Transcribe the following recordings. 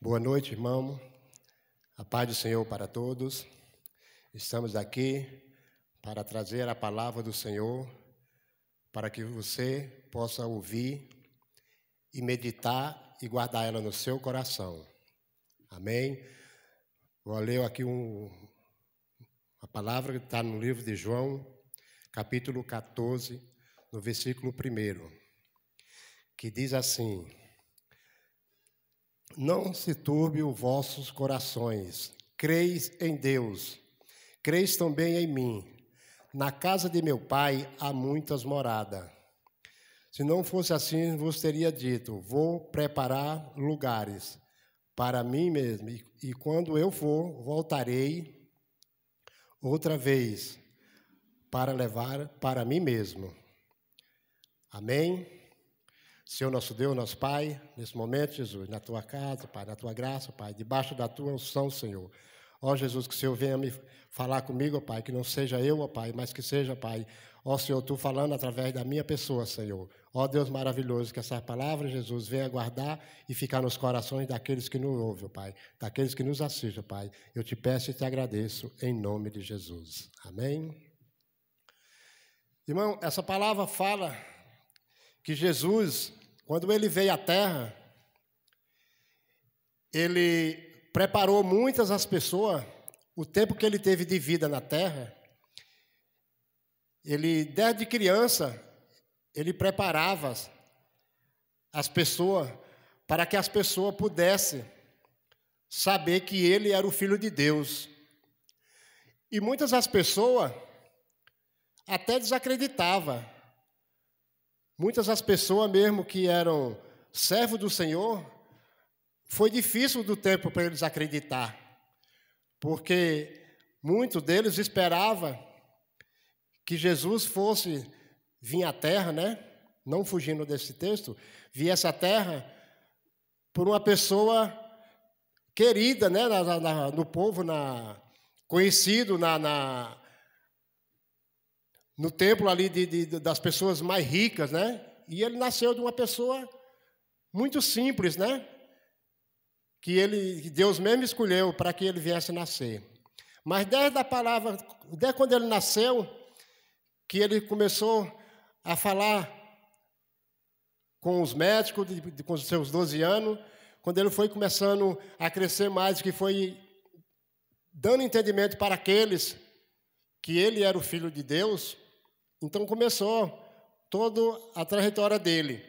Boa noite, irmão. A paz do Senhor para todos. Estamos aqui para trazer a palavra do Senhor para que você possa ouvir e meditar e guardar ela no seu coração. Amém? Vou ler aqui um, a palavra que está no livro de João, capítulo 14, no versículo 1, que diz assim. Não se turbe os vossos corações. Creis em Deus. Creis também em mim. Na casa de meu pai há muitas moradas. Se não fosse assim, vos teria dito: Vou preparar lugares para mim mesmo, e quando eu for, voltarei outra vez para levar para mim mesmo. Amém? Senhor nosso Deus, nosso Pai, nesse momento, Jesus, na tua casa, Pai, na tua graça, Pai, debaixo da tua unção, Senhor. Ó Jesus, que o Senhor venha me falar comigo, Pai, que não seja eu, ó Pai, mas que seja, Pai, ó Senhor, tu falando através da minha pessoa, Senhor. Ó Deus maravilhoso, que essa palavra, Jesus, venha guardar e ficar nos corações daqueles que nos ouvem, Pai, daqueles que nos assistem, Pai. Eu te peço e te agradeço, em nome de Jesus. Amém. Irmão, essa palavra fala que Jesus quando ele veio à Terra, ele preparou muitas as pessoas. O tempo que ele teve de vida na Terra, ele desde criança ele preparava as pessoas para que as pessoas pudessem saber que ele era o filho de Deus. E muitas as pessoas até desacreditava Muitas das pessoas mesmo que eram servos do Senhor, foi difícil do tempo para eles acreditar, porque muitos deles esperava que Jesus fosse vir à terra, né? Não fugindo desse texto, viesse à terra por uma pessoa querida, né, na, na, no povo, na, conhecido na, na, no templo ali de, de, das pessoas mais ricas, né? E ele nasceu de uma pessoa muito simples, né? Que ele, Deus mesmo escolheu para que ele viesse nascer. Mas desde a palavra, desde quando ele nasceu, que ele começou a falar com os médicos, de, de, com os seus 12 anos, quando ele foi começando a crescer mais, que foi dando entendimento para aqueles que ele era o filho de Deus, então começou toda a trajetória dele.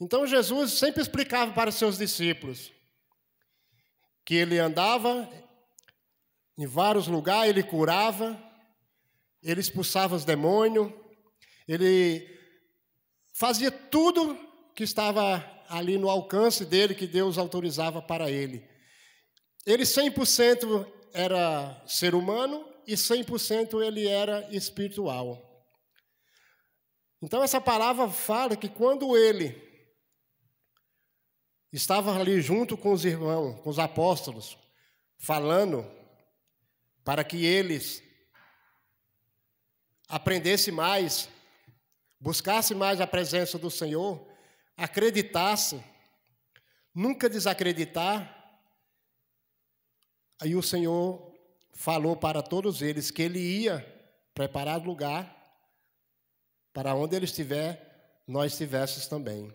Então Jesus sempre explicava para os seus discípulos que ele andava em vários lugares, ele curava, ele expulsava os demônios, ele fazia tudo que estava ali no alcance dele, que Deus autorizava para ele. Ele 100% era ser humano e 100% ele era espiritual. Então, essa palavra fala que quando ele estava ali junto com os irmãos, com os apóstolos, falando para que eles aprendessem mais, buscassem mais a presença do Senhor, acreditassem, nunca desacreditar. Aí o Senhor falou para todos eles que ele ia preparar lugar para onde ele estiver, nós estivéssemos também.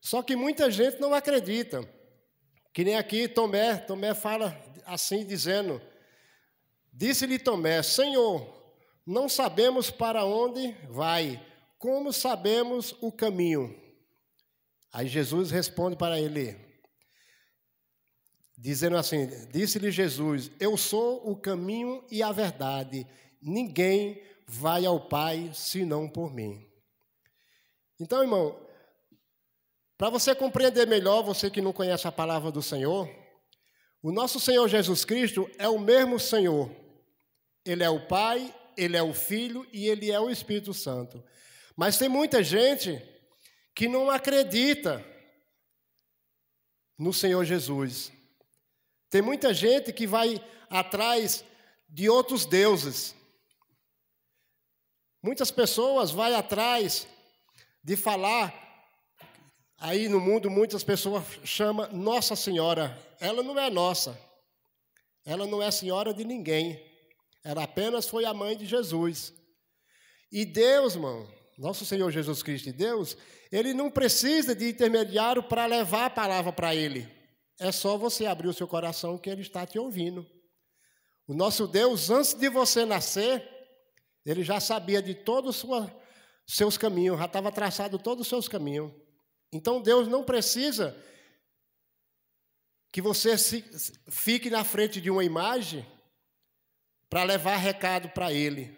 Só que muita gente não acredita. Que nem aqui Tomé, Tomé fala assim, dizendo: Disse-lhe Tomé, Senhor, não sabemos para onde vai, como sabemos o caminho? Aí Jesus responde para ele, dizendo assim: Disse-lhe Jesus: Eu sou o caminho e a verdade, ninguém vai ao Pai senão por mim. Então, irmão, para você compreender melhor, você que não conhece a palavra do Senhor, o nosso Senhor Jesus Cristo é o mesmo Senhor. Ele é o Pai, ele é o Filho e ele é o Espírito Santo. Mas tem muita gente que não acredita no Senhor Jesus. Tem muita gente que vai atrás de outros deuses. Muitas pessoas vai atrás de falar aí no mundo muitas pessoas chamam Nossa Senhora. Ela não é nossa. Ela não é senhora de ninguém. Ela apenas foi a mãe de Jesus. E Deus, irmão, nosso Senhor Jesus Cristo e Deus, ele não precisa de intermediário para levar a palavra para ele. É só você abrir o seu coração que ele está te ouvindo. O nosso Deus, antes de você nascer, ele já sabia de todos os seus caminhos, já estava traçado todos os seus caminhos. Então Deus não precisa que você se, fique na frente de uma imagem para levar recado para Ele.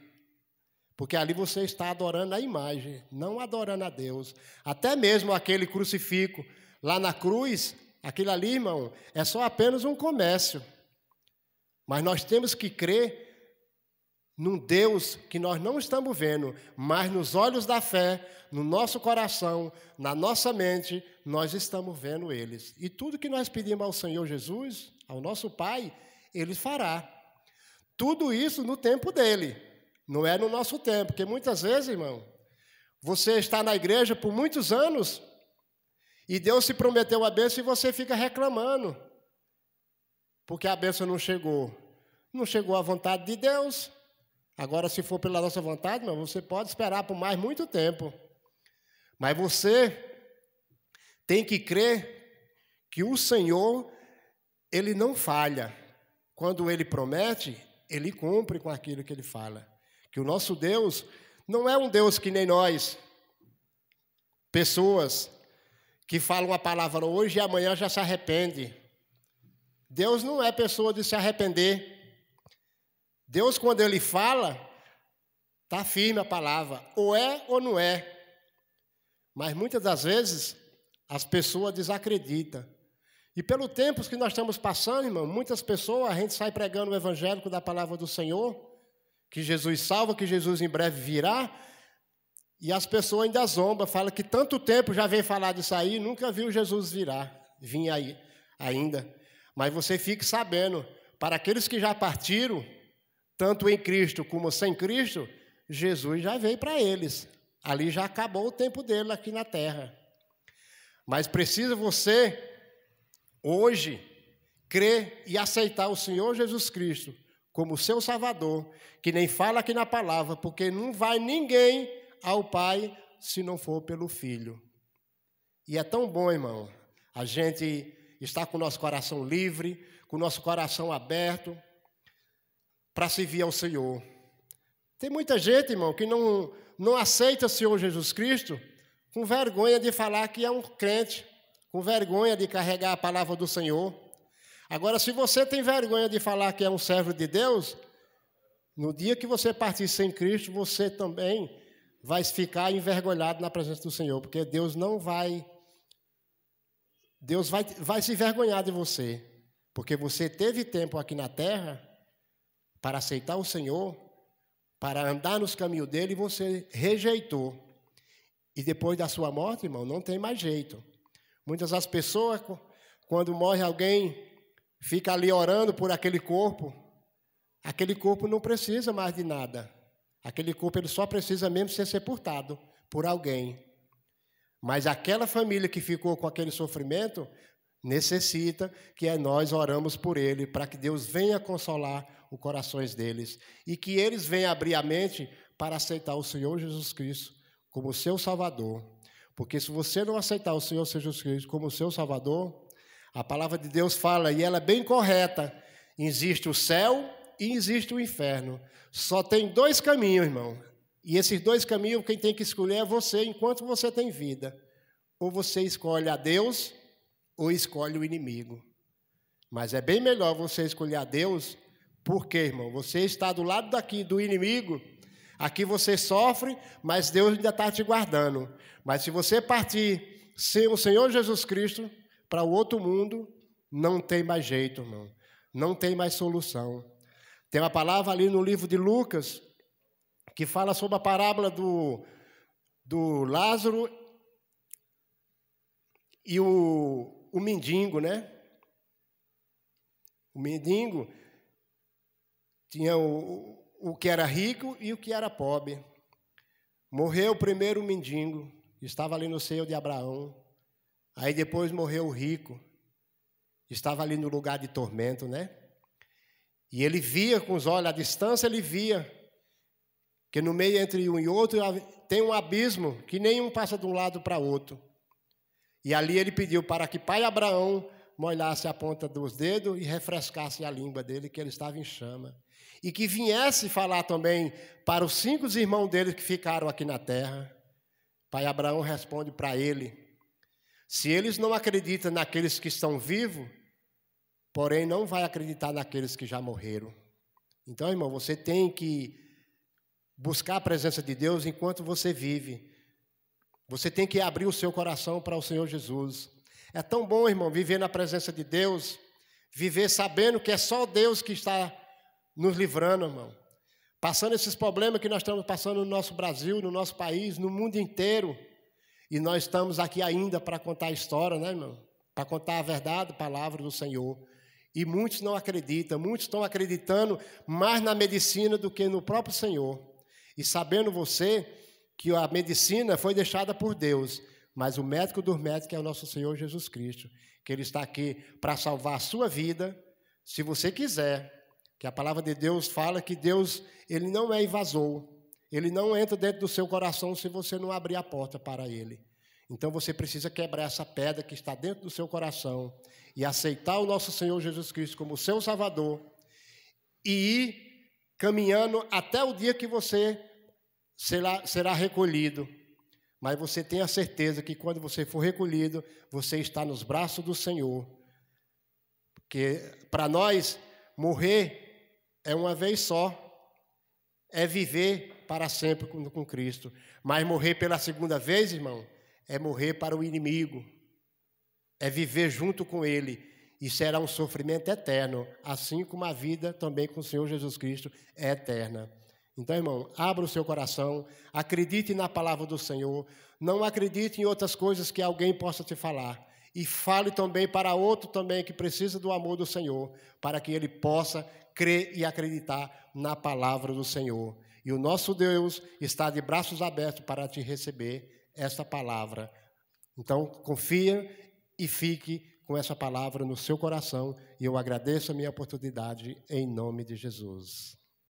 Porque ali você está adorando a imagem, não adorando a Deus. Até mesmo aquele crucifixo lá na cruz, aquilo ali, irmão, é só apenas um comércio. Mas nós temos que crer num Deus que nós não estamos vendo, mas nos olhos da fé, no nosso coração, na nossa mente, nós estamos vendo eles. E tudo que nós pedimos ao Senhor Jesus, ao nosso Pai, ele fará. Tudo isso no tempo dele, não é no nosso tempo, porque muitas vezes, irmão, você está na igreja por muitos anos e Deus se prometeu a bênção e você fica reclamando, porque a bênção não chegou. Não chegou à vontade de Deus, Agora, se for pela nossa vontade, meu, você pode esperar por mais muito tempo. Mas você tem que crer que o Senhor, ele não falha. Quando ele promete, ele cumpre com aquilo que ele fala. Que o nosso Deus não é um Deus que nem nós, pessoas que falam a palavra hoje e amanhã já se arrepende. Deus não é pessoa de se arrepender. Deus, quando ele fala, está firme a palavra, ou é ou não é. Mas muitas das vezes as pessoas desacreditam. E pelo tempo que nós estamos passando, irmão, muitas pessoas, a gente sai pregando o evangélico da palavra do Senhor, que Jesus salva, que Jesus em breve virá, e as pessoas ainda zombam, falam que tanto tempo já vem falar disso aí, nunca viu Jesus virar, vir aí ainda. Mas você fique sabendo, para aqueles que já partiram, tanto em Cristo como sem Cristo, Jesus já veio para eles. Ali já acabou o tempo dele aqui na terra. Mas precisa você, hoje, crer e aceitar o Senhor Jesus Cristo como seu Salvador, que nem fala aqui na palavra, porque não vai ninguém ao Pai se não for pelo Filho. E é tão bom, irmão, a gente estar com o nosso coração livre, com o nosso coração aberto, para servir ao Senhor. Tem muita gente, irmão, que não, não aceita o Senhor Jesus Cristo com vergonha de falar que é um crente, com vergonha de carregar a palavra do Senhor. Agora, se você tem vergonha de falar que é um servo de Deus, no dia que você partir sem Cristo, você também vai ficar envergonhado na presença do Senhor, porque Deus não vai. Deus vai, vai se envergonhar de você, porque você teve tempo aqui na terra para aceitar o Senhor, para andar nos caminhos dele, você rejeitou. E depois da sua morte, irmão, não tem mais jeito. Muitas das pessoas, quando morre alguém, fica ali orando por aquele corpo. Aquele corpo não precisa mais de nada. Aquele corpo ele só precisa mesmo ser sepultado por alguém. Mas aquela família que ficou com aquele sofrimento necessita, que é nós oramos por ele, para que Deus venha consolar os corações deles e que eles venham abrir a mente para aceitar o Senhor Jesus Cristo como seu Salvador. Porque se você não aceitar o Senhor Jesus Cristo como seu Salvador, a palavra de Deus fala, e ela é bem correta: existe o céu e existe o inferno. Só tem dois caminhos, irmão. E esses dois caminhos, quem tem que escolher é você enquanto você tem vida. Ou você escolhe a Deus ou escolhe o inimigo. Mas é bem melhor você escolher a Deus, porque, irmão, você está do lado daqui do inimigo. Aqui você sofre, mas Deus ainda está te guardando. Mas se você partir sem o Senhor Jesus Cristo para o outro mundo, não tem mais jeito, irmão. Não tem mais solução. Tem uma palavra ali no livro de Lucas que fala sobre a parábola do, do Lázaro e o o mendigo, né? O mendigo tinha o, o que era rico e o que era pobre. Morreu o primeiro mendigo, estava ali no seio de Abraão. Aí depois morreu o rico, estava ali no lugar de tormento, né? E ele via com os olhos, à distância ele via, que no meio entre um e outro tem um abismo que nenhum passa de um lado para outro. E ali ele pediu para que pai Abraão molhasse a ponta dos dedos e refrescasse a língua dele, que ele estava em chama. E que viesse falar também para os cinco irmãos dele que ficaram aqui na terra. Pai Abraão responde para ele: Se eles não acreditam naqueles que estão vivos, porém não vai acreditar naqueles que já morreram. Então, irmão, você tem que buscar a presença de Deus enquanto você vive. Você tem que abrir o seu coração para o Senhor Jesus. É tão bom, irmão, viver na presença de Deus, viver sabendo que é só Deus que está nos livrando, irmão. Passando esses problemas que nós estamos passando no nosso Brasil, no nosso país, no mundo inteiro. E nós estamos aqui ainda para contar a história, né, irmão? Para contar a verdade, a palavra do Senhor. E muitos não acreditam, muitos estão acreditando mais na medicina do que no próprio Senhor. E sabendo você que a medicina foi deixada por Deus, mas o médico dos médicos é o nosso Senhor Jesus Cristo, que ele está aqui para salvar a sua vida, se você quiser. Que a palavra de Deus fala que Deus, ele não é invasor. Ele não entra dentro do seu coração se você não abrir a porta para ele. Então você precisa quebrar essa pedra que está dentro do seu coração e aceitar o nosso Senhor Jesus Cristo como seu Salvador e ir caminhando até o dia que você será, será recolhido. Mas você tem a certeza que quando você for recolhido, você está nos braços do Senhor. Porque para nós, morrer é uma vez só, é viver para sempre com, com Cristo. Mas morrer pela segunda vez, irmão, é morrer para o inimigo, é viver junto com ele. E será um sofrimento eterno, assim como a vida também com o Senhor Jesus Cristo é eterna. Então, irmão, abra o seu coração, acredite na palavra do Senhor, não acredite em outras coisas que alguém possa te falar. E fale também para outro também que precisa do amor do Senhor, para que ele possa crer e acreditar na palavra do Senhor. E o nosso Deus está de braços abertos para te receber esta palavra. Então, confia e fique com essa palavra no seu coração. E eu agradeço a minha oportunidade em nome de Jesus.